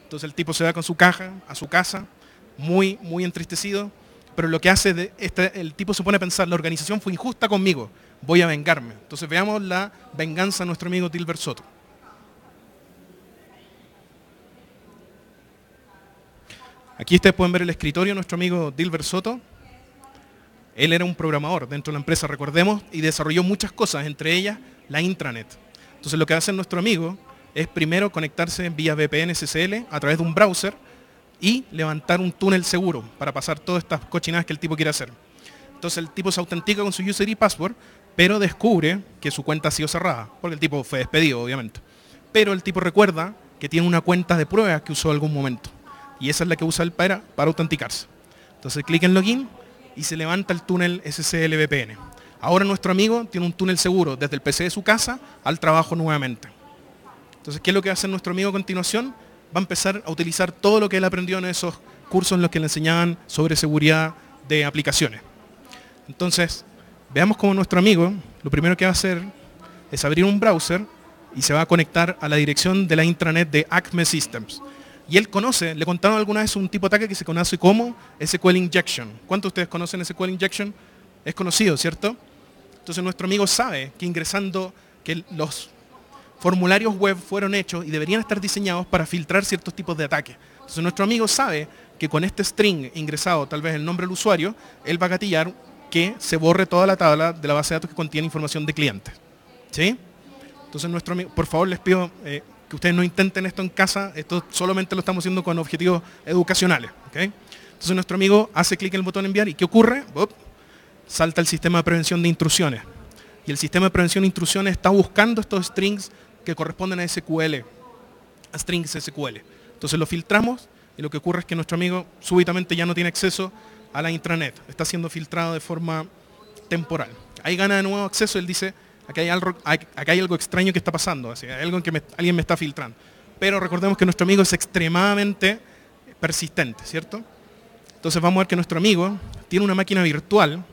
Entonces el tipo se va con su caja a su casa, muy, muy entristecido, pero lo que hace es este, el tipo se pone a pensar, la organización fue injusta conmigo, voy a vengarme. Entonces veamos la venganza de nuestro amigo Dilbert Soto. Aquí ustedes pueden ver el escritorio de nuestro amigo Dilber Soto. Él era un programador dentro de la empresa, recordemos, y desarrolló muchas cosas, entre ellas la intranet. Entonces lo que hace nuestro amigo es primero conectarse vía VPN SSL a través de un browser y levantar un túnel seguro para pasar todas estas cochinadas que el tipo quiere hacer. Entonces el tipo se autentica con su user y password, pero descubre que su cuenta ha sido cerrada, porque el tipo fue despedido, obviamente. Pero el tipo recuerda que tiene una cuenta de prueba que usó en algún momento y esa es la que usa el para, para autenticarse. Entonces clic en login y se levanta el túnel SSL VPN. Ahora nuestro amigo tiene un túnel seguro desde el PC de su casa al trabajo nuevamente. Entonces, ¿qué es lo que va a hacer nuestro amigo a continuación? Va a empezar a utilizar todo lo que él aprendió en esos cursos en los que le enseñaban sobre seguridad de aplicaciones. Entonces, veamos cómo nuestro amigo, lo primero que va a hacer es abrir un browser y se va a conectar a la dirección de la intranet de Acme Systems. Y él conoce, le contaron alguna vez un tipo de ataque que se conoce como SQL Injection. ¿Cuántos de ustedes conocen SQL Injection? Es conocido, ¿cierto? Entonces nuestro amigo sabe que ingresando, que los formularios web fueron hechos y deberían estar diseñados para filtrar ciertos tipos de ataques. Entonces nuestro amigo sabe que con este string ingresado, tal vez el nombre del usuario, él va a gatillar que se borre toda la tabla de la base de datos que contiene información de clientes. ¿Sí? Entonces nuestro amigo, por favor les pido, eh, que ustedes no intenten esto en casa, esto solamente lo estamos haciendo con objetivos educacionales. Entonces nuestro amigo hace clic en el botón enviar y ¿qué ocurre? Salta el sistema de prevención de intrusiones. Y el sistema de prevención de intrusiones está buscando estos strings que corresponden a SQL, a strings SQL. Entonces lo filtramos y lo que ocurre es que nuestro amigo súbitamente ya no tiene acceso a la intranet, está siendo filtrado de forma temporal. Ahí gana de nuevo acceso, él dice, acá hay algo, extraño que está pasando, algo en que alguien me está filtrando. Pero recordemos que nuestro amigo es extremadamente persistente, ¿cierto? Entonces vamos a ver que nuestro amigo tiene una máquina virtual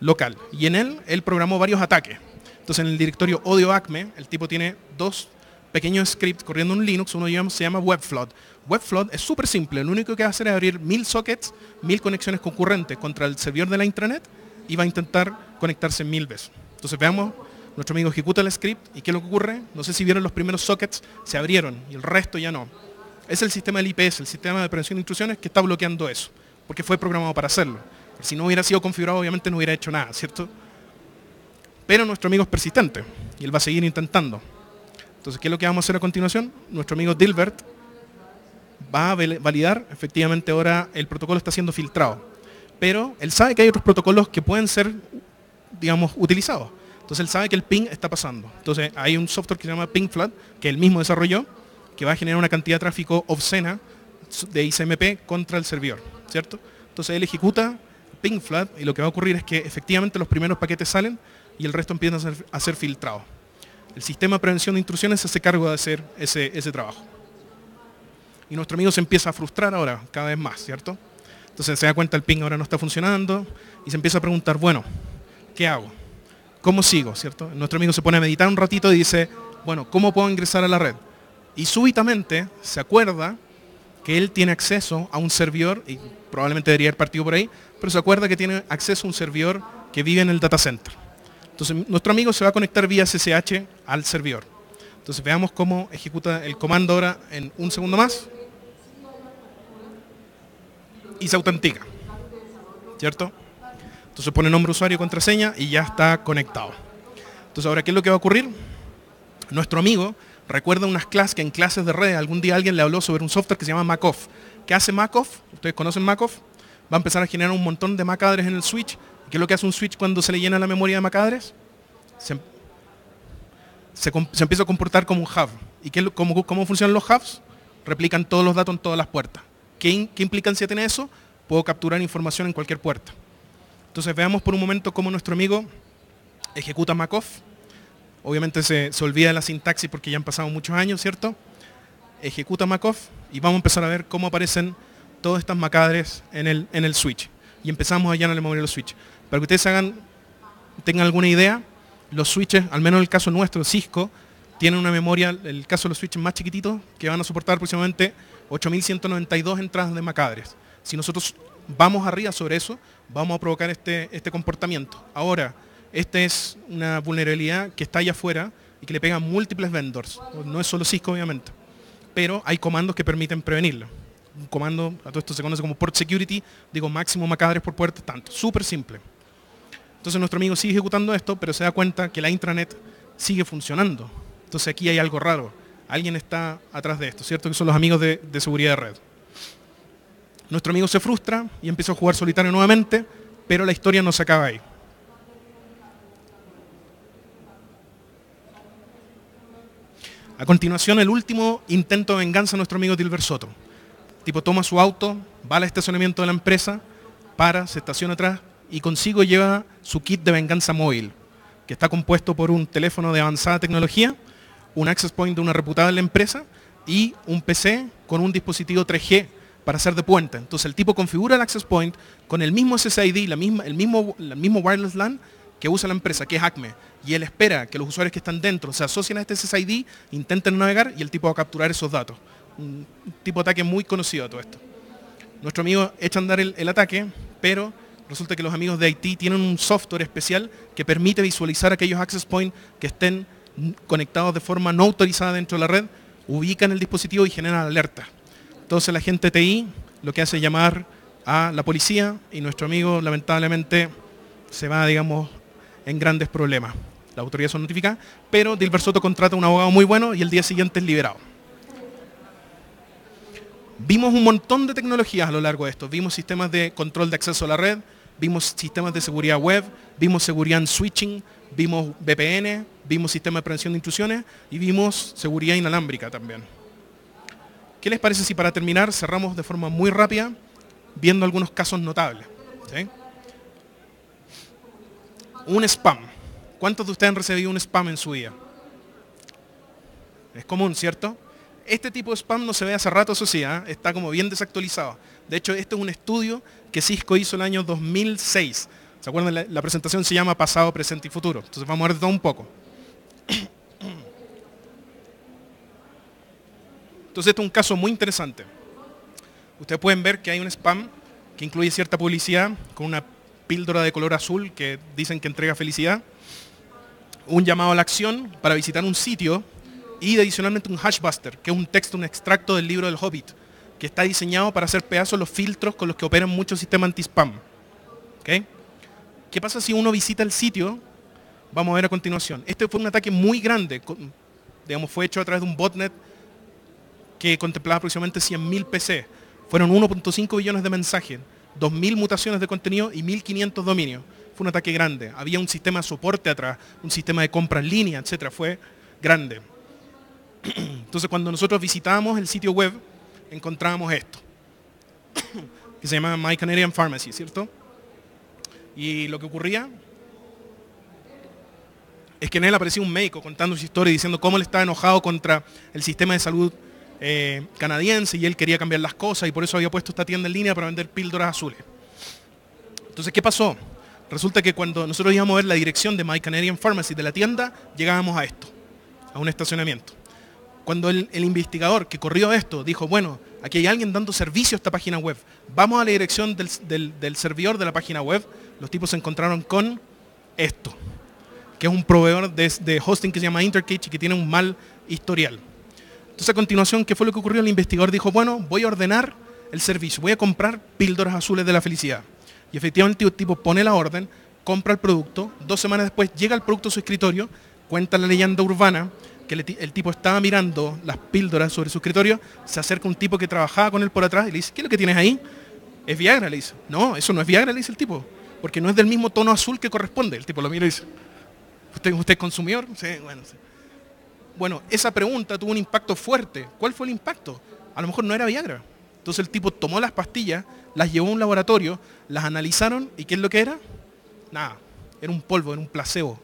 local y en él él programó varios ataques. Entonces en el directorio odio el tipo tiene dos pequeños scripts corriendo en un Linux, uno se llama webflood. Webflood es súper simple, lo único que va a hacer es abrir mil sockets, mil conexiones concurrentes contra el servidor de la intranet y va a intentar conectarse mil veces. Entonces veamos nuestro amigo ejecuta el script y ¿qué es lo que ocurre? No sé si vieron los primeros sockets, se abrieron y el resto ya no. Es el sistema del IPS, el sistema de prevención de instrucciones, que está bloqueando eso, porque fue programado para hacerlo. Si no hubiera sido configurado, obviamente no hubiera hecho nada, ¿cierto? Pero nuestro amigo es persistente y él va a seguir intentando. Entonces, ¿qué es lo que vamos a hacer a continuación? Nuestro amigo Dilbert va a validar, efectivamente ahora el protocolo está siendo filtrado, pero él sabe que hay otros protocolos que pueden ser, digamos, utilizados. Entonces él sabe que el ping está pasando. Entonces hay un software que se llama PingFlat, que él mismo desarrolló, que va a generar una cantidad de tráfico obscena de ICMP contra el servidor, ¿cierto? Entonces él ejecuta PingFlat y lo que va a ocurrir es que efectivamente los primeros paquetes salen y el resto empieza a ser, filtrado. El sistema de prevención de intrusiones se hace cargo de hacer ese, ese trabajo. Y nuestro amigo se empieza a frustrar ahora, cada vez más, ¿cierto? Entonces se da cuenta el ping ahora no está funcionando y se empieza a preguntar, bueno, ¿qué hago? ¿cómo sigo? ¿Cierto? Nuestro amigo se pone a meditar un ratito y dice, bueno, ¿cómo puedo ingresar a la red? Y súbitamente se acuerda que él tiene acceso a un servidor, y probablemente debería haber partido por ahí, pero se acuerda que tiene acceso a un servidor que vive en el data center. Entonces, nuestro amigo se va a conectar vía SSH al servidor. Entonces, veamos cómo ejecuta el comando ahora en un segundo más. Y se autentica. ¿Cierto? Entonces pone nombre usuario y contraseña y ya está conectado. Entonces ahora, ¿qué es lo que va a ocurrir? Nuestro amigo recuerda unas clases que en clases de red algún día alguien le habló sobre un software que se llama Macoff. ¿Qué hace Macoff? ¿Ustedes conocen Macoff? Va a empezar a generar un montón de macadres en el switch. ¿Qué es lo que hace un switch cuando se le llena la memoria de macadres? Em-, se, empieza a comportar como un hub. ¿Y cómo, funcionan los hubs? Replican todos los datos en todas las puertas. ¿Qué, qué implicancia tiene eso? Puedo capturar información en cualquier puerta. Entonces veamos por un momento cómo nuestro amigo ejecuta Makov. Obviamente se, olvida de la sintaxis porque ya han pasado muchos años, ¿cierto? Ejecuta MacOff y vamos a empezar a ver cómo aparecen todas estas macadres en el, en el switch. Y empezamos allá en el memoria de los switch. Para que ustedes tengan alguna idea, los switches, al menos en el caso nuestro, Cisco, tienen una memoria, el caso de los switches más chiquititos, que van a soportar aproximadamente 8.192 entradas de macadres. Si nosotros vamos arriba sobre eso, vamos a provocar este, este comportamiento. Ahora, esta es una vulnerabilidad que está allá afuera y que le pegan múltiples vendors. No es solo Cisco, obviamente. Pero hay comandos que permiten prevenirlo. Un comando, a todo esto se conoce como port security, digo máximo macadres por puerta, tanto. Súper simple. Entonces nuestro amigo sigue ejecutando esto, pero se da cuenta que la intranet sigue funcionando. Entonces aquí hay algo raro. Alguien está atrás de esto, ¿cierto? Que son los amigos de seguridad de red. Nuestro amigo se frustra y empieza a jugar solitario nuevamente, pero la historia no se acaba ahí. A continuación, el último intento de venganza de nuestro amigo Dilber Soto. tipo toma su auto, va al estacionamiento de la empresa, para, se estaciona atrás y consigo lleva su kit de venganza móvil, que está compuesto por un teléfono de avanzada tecnología, un access point de una reputada empresa y un PC con un dispositivo 3G para hacer de puente. Entonces el tipo configura el access point con el mismo SSID, la misma, el, mismo, el mismo wireless LAN que usa la empresa, que es Acme, y él espera que los usuarios que están dentro se asocien a este SSID, intenten navegar y el tipo va a capturar esos datos. Un tipo de ataque muy conocido a todo esto. Nuestro amigo echa a andar el, ataque, pero resulta que los amigos de Haití tienen un software especial que permite visualizar aquellos access points que estén conectados de forma no autorizada dentro de la red, ubican el dispositivo y generan alerta. Entonces la gente TI lo que hace es llamar a la policía y nuestro amigo lamentablemente se va, digamos, en grandes problemas. La autoridad son notifica, pero Dilber Soto contrata a un abogado muy bueno y el día siguiente es liberado. Vimos un montón de tecnologías a lo largo de esto. Vimos sistemas de control de acceso a la red, vimos sistemas de seguridad web, vimos seguridad en switching, vimos VPN, vimos sistemas de prevención de intrusiones y vimos seguridad inalámbrica también. ¿Qué les parece si para terminar cerramos de forma muy rápida viendo algunos casos notables? Un spam. ¿Cuántos de ustedes han recibido un spam en su vida? Es común, ¿cierto? Este tipo de spam no se ve hace rato, eso sí, ¿ah? está como bien desactualizado. De hecho, este es un estudio que Cisco hizo el año 2006. ¿Se acuerdan? La, la presentación se llama Pasado, Presente y Futuro. Entonces vamos a ver todo un poco. Entonces, este es un caso muy interesante. Ustedes pueden ver que hay un spam que incluye cierta publicidad con una píldora de color azul que dicen que entrega felicidad, un llamado a la acción para visitar un sitio y adicionalmente un hashbuster, que es un texto, un extracto del libro del Hobbit, que está diseñado para hacer pedazos los filtros con los que operan muchos sistemas anti-spam. ¿Okay? ¿Qué pasa si uno visita el sitio? Vamos a ver a continuación. Este fue un ataque muy grande, digamos, fue hecho a través de un botnet que contemplaba aproximadamente 100.000 PC. Fueron 1.5 billones de mensajes, 2.000 mutaciones de contenido y 1.500 dominios. Fue un ataque grande. Había un sistema de soporte atrás, un sistema de compra en línea, etcétera. Fue grande. Entonces, cuando nosotros visitábamos el sitio web, encontrábamos esto, que se llama My Canadian Pharmacy, ¿cierto? Y lo que ocurría es que en él aparecía un médico contando su historia y diciendo cómo él estaba enojado contra el sistema de salud eh, canadiense y él quería cambiar las cosas y por eso había puesto esta tienda en línea para vender píldoras azules. Entonces, ¿qué pasó? Resulta que cuando nosotros íbamos a ver la dirección de My Canadian Pharmacy de la tienda, llegábamos a esto, a un estacionamiento. Cuando el, investigador que corrió esto dijo, bueno, aquí hay alguien dando servicio a esta página web, vamos a la dirección del, servidor de la página web, los tipos se encontraron con esto, que es un proveedor de, de hosting que se llama Intercage y que tiene un mal historial. Entonces a continuación, ¿qué fue lo que ocurrió? El investigador dijo, bueno, voy a ordenar el servicio, voy a comprar píldoras azules de la felicidad. Y efectivamente el tipo pone la orden, compra el producto, dos semanas después llega el producto a su escritorio, cuenta la leyenda urbana que el tipo estaba mirando las píldoras sobre su escritorio, se acerca un tipo que trabajaba con él por atrás y le dice, ¿qué es lo que tienes ahí? Es Viagra, le dice. No, eso no es Viagra, le dice el tipo, porque no es del mismo tono azul que corresponde. El tipo lo mira y dice, ¿usted, usted es consumidor? Sí, bueno, sí. Bueno, esa pregunta tuvo un impacto fuerte. ¿Cuál fue el impacto? A lo mejor no era Viagra. Entonces el tipo tomó las pastillas, las llevó a un laboratorio, las analizaron y ¿qué es lo que era? Nada, era un polvo, era un placebo.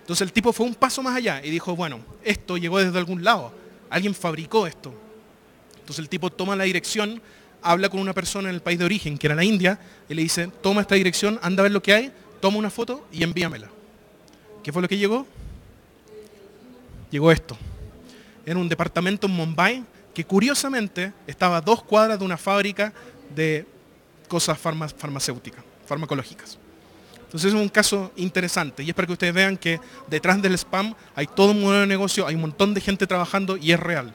Entonces el tipo fue un paso más allá y dijo, bueno, esto llegó desde algún lado, alguien fabricó esto. Entonces el tipo toma la dirección, habla con una persona en el país de origen, que era la India, y le dice, toma esta dirección, anda a ver lo que hay, toma una foto y envíamela. ¿Qué fue lo que llegó? llegó esto. Era un departamento en Mumbai que curiosamente estaba a dos cuadras de una fábrica de cosas farmacéuticas, farmacológicas. Entonces es un caso interesante y espero que ustedes vean que detrás del spam hay todo un modelo de negocio, hay un montón de gente trabajando y es real.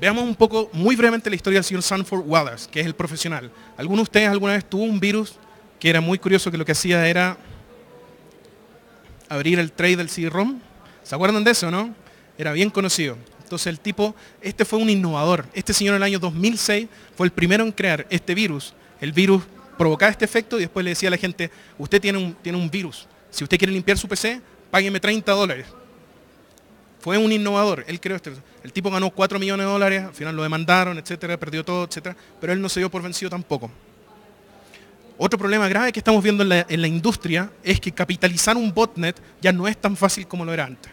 Veamos un poco, muy brevemente, la historia del señor Sanford Wallace, que es el profesional. ¿Alguno de ustedes alguna vez tuvo un virus que era muy curioso que lo que hacía era abrir el trade del CD-ROM? ¿Se acuerdan de eso, no? Era bien conocido. Entonces el tipo, este fue un innovador. Este señor en el año 2006 fue el primero en crear este virus. El virus provocaba este efecto y después le decía a la gente, usted tiene un, tiene un virus. Si usted quiere limpiar su PC, págueme 30 dólares. Fue un innovador, él creó este. El tipo ganó 4 millones de dólares, al final lo demandaron, etcétera, perdió todo, etcétera, pero él no se dio por vencido tampoco. Otro problema grave que estamos viendo en la, industria es que capitalizar un botnet ya no es tan fácil como lo era antes.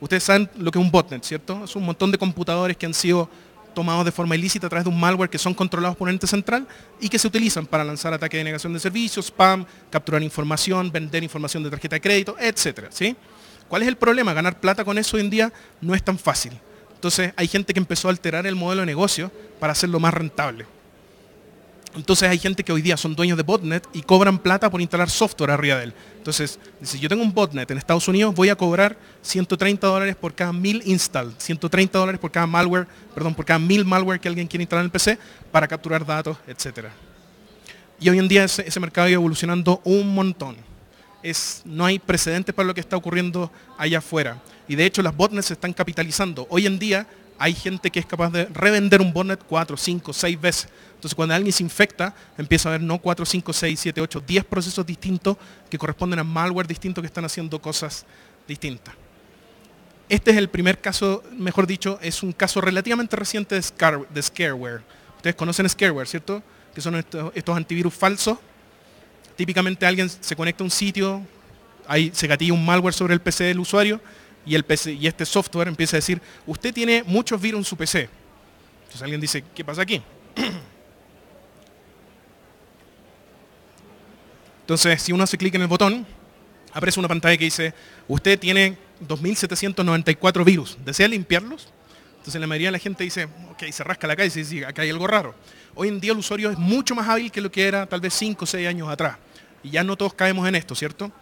Ustedes saben lo que es un botnet, ¿cierto? Es un montón de computadores que han sido tomados de forma ilícita a través de un malware que son controlados por un ente central y que se utilizan para lanzar ataques de negación de servicios, spam, capturar información, vender información de tarjeta de crédito, etc. ¿Cuál es el problema? Ganar plata con eso hoy en día no es tan fácil. Entonces hay gente que empezó a alterar el modelo de negocio para hacerlo más rentable. Entonces hay gente que hoy día son dueños de botnet y cobran plata por instalar software arriba de él. Entonces, si yo tengo un botnet en Estados Unidos, voy a cobrar 130 dólares por cada mil install, 130 dólares por cada malware, perdón, por cada mil malware que alguien quiere instalar en el PC para capturar datos, etc. Y hoy en día ese, mercado ha evolucionando un montón. no hay precedentes para lo que está ocurriendo allá afuera. Y de hecho las botnets se están capitalizando. Hoy en día hay gente que es capaz de revender un bonnet 4, 5, 6 veces. Entonces cuando alguien se infecta, empieza a haber no 4, 5, 6, 7, 8, 10 procesos distintos que corresponden a malware distinto, que están haciendo cosas distintas. Este es el primer caso, mejor dicho, es un caso relativamente reciente de, scareware. Ustedes conocen scareware, ¿cierto? Que son estos, estos antivirus falsos. Típicamente alguien se conecta a un sitio, ahí se gatilla un malware sobre el PC del usuario y, el y este software empieza a decir, usted tiene muchos virus en su PC. Entonces alguien dice, ¿qué pasa aquí? Entonces, si uno hace clic en el botón, aparece una pantalla que dice, usted tiene 2.794 virus, ¿desea limpiarlos? Entonces la mayoría de la gente dice, ok, se rasca la calle y dice, acá hay algo raro. Hoy en día el usuario es mucho más hábil que lo que era tal vez 5 o 6 años atrás. Y ya no todos caemos en esto, ¿cierto?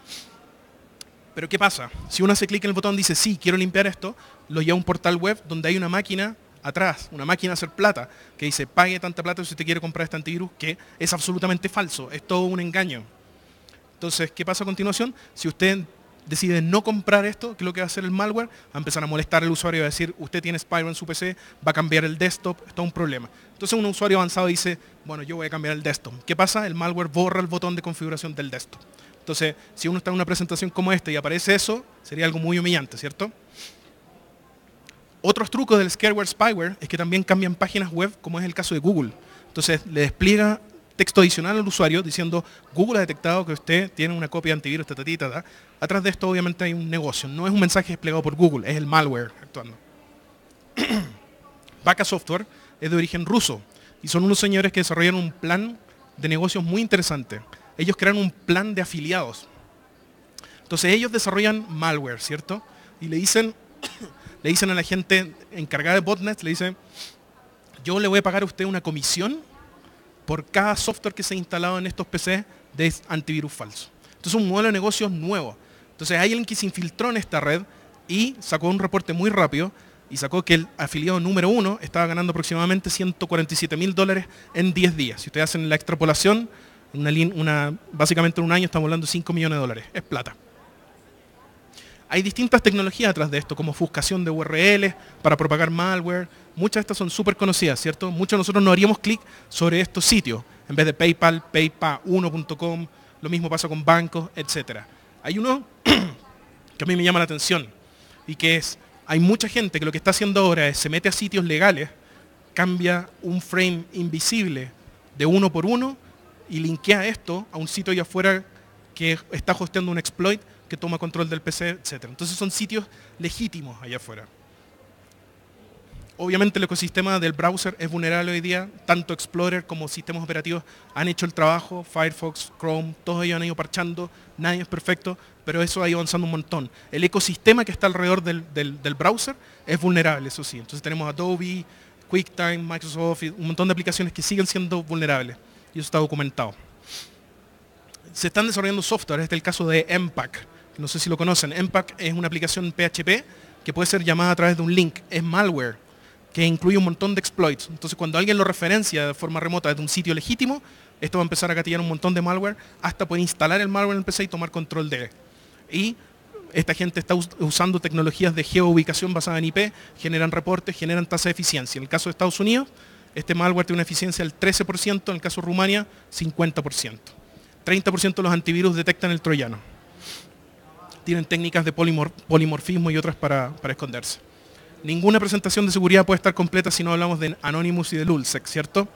Pero ¿qué pasa? Si uno hace clic en el botón y dice, sí, quiero limpiar esto, lo lleva a un portal web donde hay una máquina atrás, una máquina a hacer plata, que dice, pague tanta plata si usted quiere comprar este antivirus, que es absolutamente falso, es todo un engaño. Entonces, ¿qué pasa a continuación? Si usted decide no comprar esto, ¿qué es lo que va a hacer el malware, va a empezar a molestar al usuario y va a decir, usted tiene Spyro en su PC, va a cambiar el desktop, está un problema. Entonces un usuario avanzado dice, bueno, yo voy a cambiar el desktop. ¿Qué pasa? El malware borra el botón de configuración del desktop. Entonces, si uno está en una presentación como esta y aparece eso, sería algo muy humillante, ¿cierto? Otros trucos del scareware spyware es que también cambian páginas web, como es el caso de Google. Entonces, le despliega texto adicional al usuario diciendo Google ha detectado que usted tiene una copia de antivirus, ta, Atrás de esto obviamente hay un negocio, no es un mensaje desplegado por Google, es el malware actuando. Vaca Software es de origen ruso y son unos señores que desarrollaron un plan de negocios muy interesante ellos crean un plan de afiliados. Entonces ellos desarrollan malware, ¿cierto? Y le dicen, le dicen a la gente encargada de botnets, le dicen, yo le voy a pagar a usted una comisión por cada software que se ha instalado en estos PCs de antivirus falso. Entonces un modelo de negocios nuevo. Entonces hay alguien que se infiltró en esta red y sacó un reporte muy rápido y sacó que el afiliado número uno estaba ganando aproximadamente 147 mil dólares en 10 días. Si ustedes hacen la extrapolación, básicamente en un año estamos hablando de 5 millones de dólares. Es plata. Hay distintas tecnologías atrás de esto, como ofuscación de URLs para propagar malware. Muchas de estas son súper conocidas, ¿cierto? Muchos de nosotros no haríamos clic sobre estos sitios. En vez de PayPal, Paypal, 1com lo mismo pasa con bancos, etc. Hay uno que a mí me llama la atención y que es, hay mucha gente que lo que está haciendo ahora es se mete a sitios legales, cambia un frame invisible de uno por uno y linkea esto a un sitio allá afuera que está hosteando un exploit que toma control del PC, etc. Entonces son sitios legítimos allá afuera. Obviamente el ecosistema del browser es vulnerable hoy día, tanto Explorer como sistemas operativos han hecho el trabajo, Firefox, Chrome, todos ellos han ido parchando, nadie es perfecto, pero eso ha ido avanzando un montón. El ecosistema que está alrededor del, browser es vulnerable, eso sí. Entonces tenemos Adobe, QuickTime, Microsoft, un montón de aplicaciones que siguen siendo vulnerables y eso está documentado. Se están desarrollando software, este es el caso de MPAC, no sé si lo conocen, MPAC es una aplicación PHP que puede ser llamada a través de un link, es malware, que incluye un montón de exploits. Entonces cuando alguien lo referencia de forma remota desde un sitio legítimo, esto va a empezar a gatillar un montón de malware hasta poder instalar el malware en el PC y tomar control de él. Y esta gente está usando tecnologías de geoubicación basada en IP, generan reportes, generan tasa de eficiencia. En el caso de Estados Unidos, este malware tiene una eficiencia del 13%, en el caso de Rumania, 50%. 30% de los antivirus detectan el troyano. Tienen técnicas de polimorfismo y otras para, esconderse. Ninguna presentación de seguridad puede estar completa si no hablamos de Anonymous y de Lulsec, ¿cierto?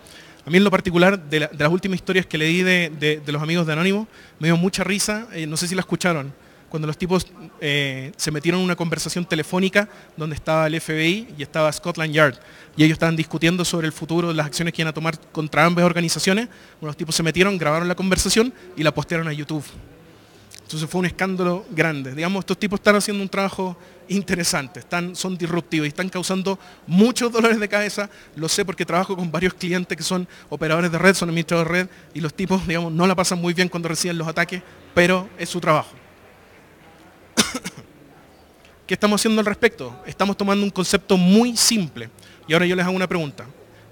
A mí en lo particular, de, las últimas historias que leí de, de, los amigos de Anonymous, me dio mucha risa, eh, no sé si la escucharon cuando los tipos eh, se metieron en una conversación telefónica donde estaba el FBI y estaba Scotland Yard. Y ellos estaban discutiendo sobre el futuro, de las acciones que iban a tomar contra ambas organizaciones. Bueno, los tipos se metieron, grabaron la conversación y la postearon a YouTube. Entonces fue un escándalo grande. Digamos, estos tipos están haciendo un trabajo interesante, están, son disruptivos y están causando muchos dolores de cabeza. Lo sé porque trabajo con varios clientes que son operadores de red, son administradores de red y los tipos, digamos, no la pasan muy bien cuando reciben los ataques, pero es su trabajo. ¿Qué estamos haciendo al respecto? Estamos tomando un concepto muy simple. Y ahora yo les hago una pregunta.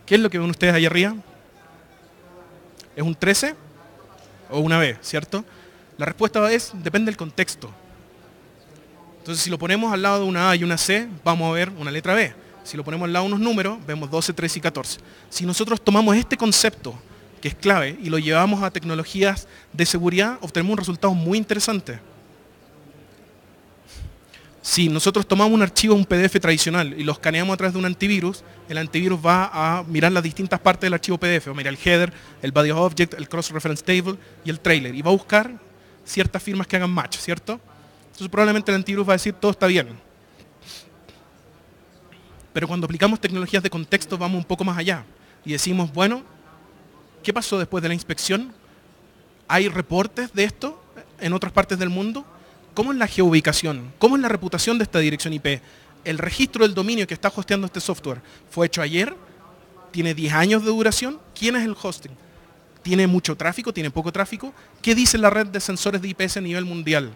¿Qué es lo que ven ustedes ahí arriba? ¿Es un 13 o una B, cierto? La respuesta es, depende del contexto. Entonces, si lo ponemos al lado de una A y una C, vamos a ver una letra B. Si lo ponemos al lado de unos números, vemos 12, 13 y 14. Si nosotros tomamos este concepto, que es clave, y lo llevamos a tecnologías de seguridad, obtenemos un resultado muy interesante si nosotros tomamos un archivo, un PDF tradicional, y lo escaneamos a través de un antivirus, el antivirus va a mirar las distintas partes del archivo PDF, o el header, el body object, el cross-reference table y el trailer, y va a buscar ciertas firmas que hagan match, ¿cierto? Entonces probablemente el antivirus va a decir, todo está bien. Pero cuando aplicamos tecnologías de contexto vamos un poco más allá y decimos, bueno, ¿qué pasó después de la inspección? ¿Hay reportes de esto en otras partes del mundo? ¿Cómo es la geoubicación? ¿Cómo es la reputación de esta dirección IP? El registro del dominio que está hosteando este software fue hecho ayer, tiene 10 años de duración. ¿Quién es el hosting? ¿Tiene mucho tráfico? ¿Tiene poco tráfico? ¿Qué dice la red de sensores de IPS a nivel mundial?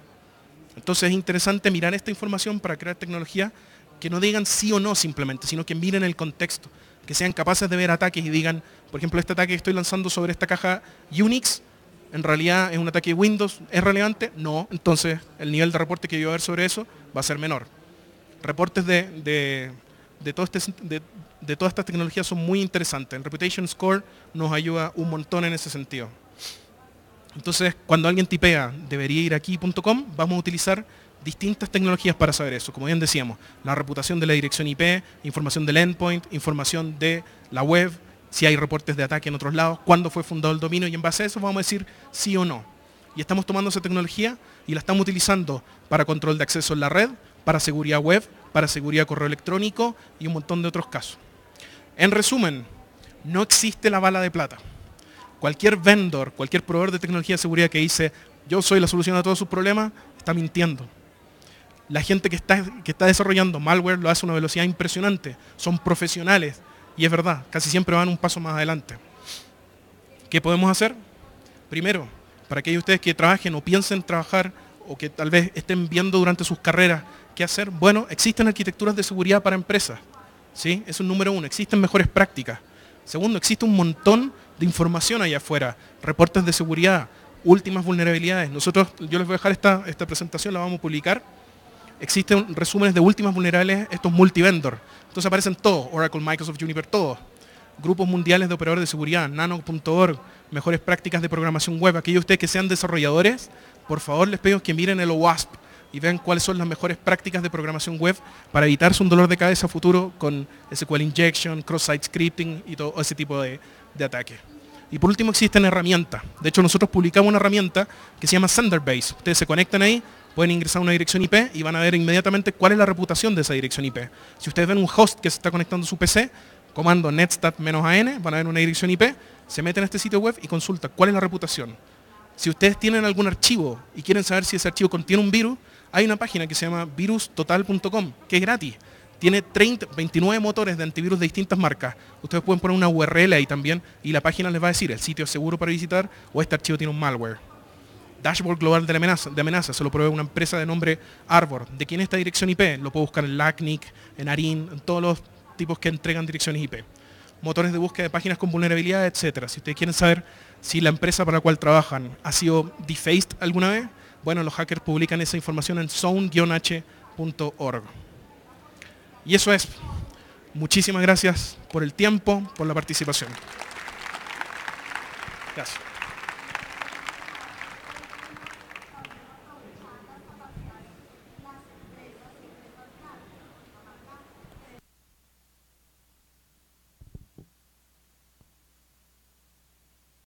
Entonces es interesante mirar esta información para crear tecnología que no digan sí o no simplemente, sino que miren el contexto, que sean capaces de ver ataques y digan, por ejemplo, este ataque que estoy lanzando sobre esta caja Unix en realidad es un ataque de Windows, ¿es relevante? No, entonces el nivel de reporte que yo voy a ver sobre eso va a ser menor. Reportes de, de, de, este todas estas tecnologías son muy interesantes. El Reputation Score nos ayuda un montón en ese sentido. Entonces, cuando alguien tipea debería ir aquí.com, vamos a utilizar distintas tecnologías para saber eso. Como bien decíamos, la reputación de la dirección IP, información del endpoint, información de la web, si hay reportes de ataque en otros lados, cuándo fue fundado el dominio y en base a eso vamos a decir sí o no. Y estamos tomando esa tecnología y la estamos utilizando para control de acceso en la red, para seguridad web, para seguridad correo electrónico y un montón de otros casos. En resumen, no existe la bala de plata. Cualquier vendor, cualquier proveedor de tecnología de seguridad que dice yo soy la solución a todos sus problemas, está mintiendo. La gente que está, que está desarrollando malware lo hace a una velocidad impresionante. Son profesionales y es verdad, casi siempre van un paso más adelante. ¿Qué podemos hacer? Primero, para aquellos de ustedes que trabajen o piensen trabajar o que tal vez estén viendo durante sus carreras qué hacer, bueno, existen arquitecturas de seguridad para empresas. ¿sí? Eso es número uno, existen mejores prácticas. Segundo, existe un montón de información allá afuera, reportes de seguridad, últimas vulnerabilidades. Nosotros, yo les voy a dejar esta, esta presentación, la vamos a publicar. Existen resúmenes de últimas vulnerables estos multivendor. Entonces aparecen todos, Oracle, Microsoft, Juniper, todos. Grupos mundiales de operadores de seguridad, nano.org, mejores prácticas de programación web. Aquellos de ustedes que sean desarrolladores, por favor les pido que miren el OWASP y vean cuáles son las mejores prácticas de programación web para evitarse un dolor de cabeza futuro con SQL injection, cross-site scripting y todo ese tipo de, de ataques. Y por último existen herramientas. De hecho, nosotros publicamos una herramienta que se llama Senderbase. Ustedes se conectan ahí, pueden ingresar a una dirección IP y van a ver inmediatamente cuál es la reputación de esa dirección IP. Si ustedes ven un host que se está conectando a su PC, comando netstat-an, van a ver una dirección IP, se meten a este sitio web y consulta cuál es la reputación. Si ustedes tienen algún archivo y quieren saber si ese archivo contiene un virus, hay una página que se llama virustotal.com, que es gratis. Tiene 29 motores de antivirus de distintas marcas. Ustedes pueden poner una URL ahí también y la página les va a decir el sitio es seguro para visitar o este archivo tiene un malware. Dashboard Global de amenazas, se lo provee una empresa de nombre Arbor. ¿De quién está esta dirección IP? Lo puedo buscar en LACNIC, en ARIN, en todos los tipos que entregan direcciones IP. Motores de búsqueda de páginas con vulnerabilidad, etcétera. Si ustedes quieren saber si la empresa para la cual trabajan ha sido defaced alguna vez, bueno, los hackers publican esa información en zone-h.org. Y eso es. Muchísimas gracias por el tiempo, por la participación. Gracias.